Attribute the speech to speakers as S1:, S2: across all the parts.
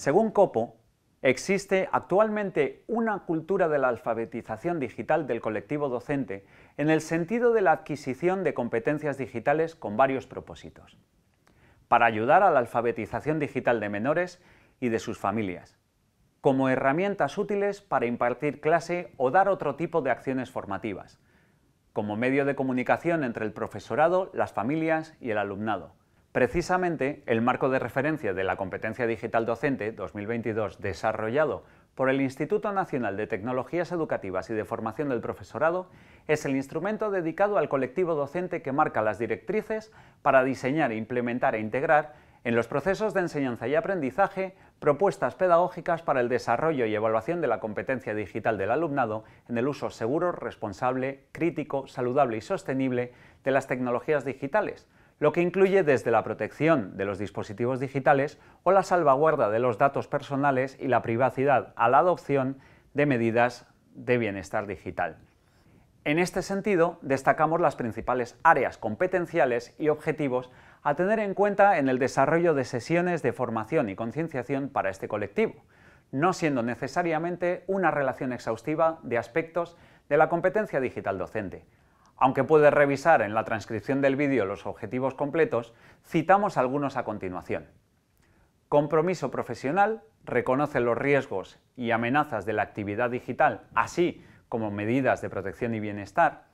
S1: Según Copo, existe actualmente una cultura de la alfabetización digital del colectivo docente en el sentido de la adquisición de competencias digitales con varios propósitos. Para ayudar a la alfabetización digital de menores y de sus familias, como herramientas útiles para impartir clase o dar otro tipo de acciones formativas, como medio de comunicación entre el profesorado, las familias y el alumnado Precisamente, el marco de referencia de la competencia digital docente 2022 desarrollado por el Instituto Nacional de Tecnologías Educativas y de Formación del Profesorado es el instrumento dedicado al colectivo docente que marca las directrices para diseñar, implementar e integrar en los procesos de enseñanza y aprendizaje propuestas pedagógicas para el desarrollo y evaluación de la competencia digital del alumnado en el uso seguro, responsable, crítico, saludable y sostenible de las tecnologías digitales, lo que incluye desde la protección de los dispositivos digitales o la salvaguarda de los datos personales y la privacidad a la adopción de medidas de bienestar digital. En este sentido, destacamos las principales áreas competenciales y objetivos a tener en cuenta en el desarrollo de sesiones de formación y concienciación para este colectivo, no siendo necesariamente una relación exhaustiva de aspectos de la competencia digital docente, aunque puede revisar en la transcripción del vídeo los objetivos completos, citamos algunos a continuación. Compromiso profesional reconoce los riesgos y amenazas de la actividad digital, así como medidas de protección y bienestar.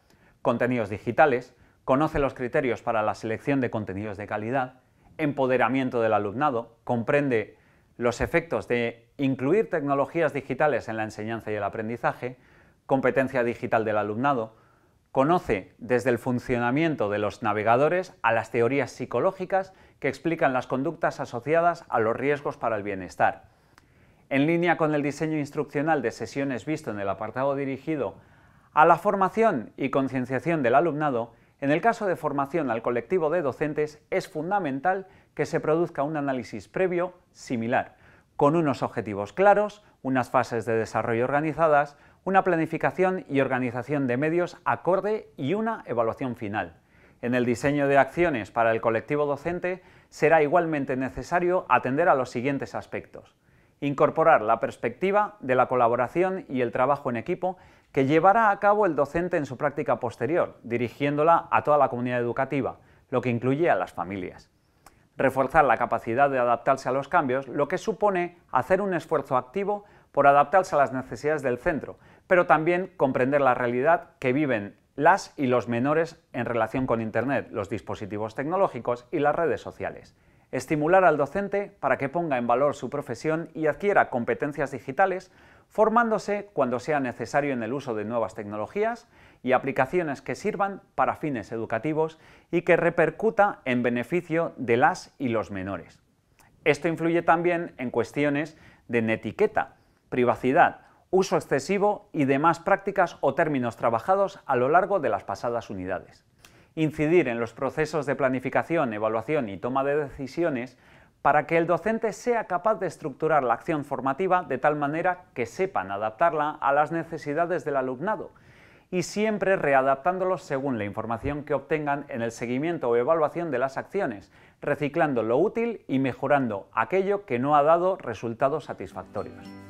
S1: Contenidos digitales conoce los criterios para la selección de contenidos de calidad. Empoderamiento del alumnado comprende los efectos de incluir tecnologías digitales en la enseñanza y el aprendizaje. Competencia digital del alumnado conoce desde el funcionamiento de los navegadores a las teorías psicológicas que explican las conductas asociadas a los riesgos para el bienestar. En línea con el diseño instruccional de sesiones visto en el apartado dirigido a la formación y concienciación del alumnado, en el caso de formación al colectivo de docentes es fundamental que se produzca un análisis previo similar, con unos objetivos claros, unas fases de desarrollo organizadas, una planificación y organización de medios acorde y una evaluación final. En el diseño de acciones para el colectivo docente será igualmente necesario atender a los siguientes aspectos. Incorporar la perspectiva de la colaboración y el trabajo en equipo que llevará a cabo el docente en su práctica posterior, dirigiéndola a toda la comunidad educativa, lo que incluye a las familias. Reforzar la capacidad de adaptarse a los cambios, lo que supone hacer un esfuerzo activo por adaptarse a las necesidades del centro, pero también comprender la realidad que viven las y los menores en relación con Internet, los dispositivos tecnológicos y las redes sociales. Estimular al docente para que ponga en valor su profesión y adquiera competencias digitales, formándose cuando sea necesario en el uso de nuevas tecnologías y aplicaciones que sirvan para fines educativos y que repercuta en beneficio de las y los menores. Esto influye también en cuestiones de netiqueta, privacidad, uso excesivo y demás prácticas o términos trabajados a lo largo de las pasadas unidades. Incidir en los procesos de planificación, evaluación y toma de decisiones para que el docente sea capaz de estructurar la acción formativa de tal manera que sepan adaptarla a las necesidades del alumnado y siempre readaptándolos según la información que obtengan en el seguimiento o evaluación de las acciones, reciclando lo útil y mejorando aquello que no ha dado resultados satisfactorios.